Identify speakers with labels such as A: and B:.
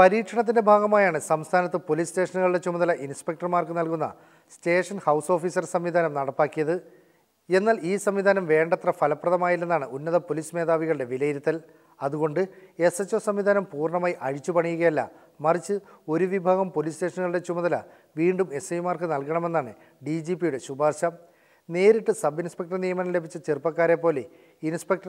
A: പരീക്ഷണത്തിന്റെ ഭാഗമായാണ് സംസ്ഥാനത്ത് പോലീസ് സ്റ്റേഷനുകളുടെ ചുമതല ഇൻസ്പെക്ടർമാർക്ക് നൽകുന്ന സ്റ്റേഷൻ ഹൗസ് ഓഫീസർ സംവിധാനം നടപ്പാക്കിയത് എന്നാൽ ഈ സംവിധാനം വേണ്ടത്ര ഫലപ്രദമായില്ലെന്നാണ് ഉന്നത പോലീസ് മേധാവികളുടെ വിലയിരുത്തൽ അതുകൊണ്ട് എസ് എച്ച് ഒ സംവിധാനം പൂർണ്ണമായി അഴിച്ചുപണിയുകയല്ല മറിച്ച് ഒരു വിഭാഗം പോലീസ് സ്റ്റേഷനുകളുടെ ചുമതല വീണ്ടും എസ് ഐമാർക്ക് നൽകണമെന്നാണ് ഡി ജി പിയുടെ ശുപാർശ നേരിട്ട് സബ് ഇൻസ്പെക്ടർ നിയമനം ലഭിച്ച ചെറുപ്പക്കാരെ പോലെ ഇൻസ്പെക്ടർ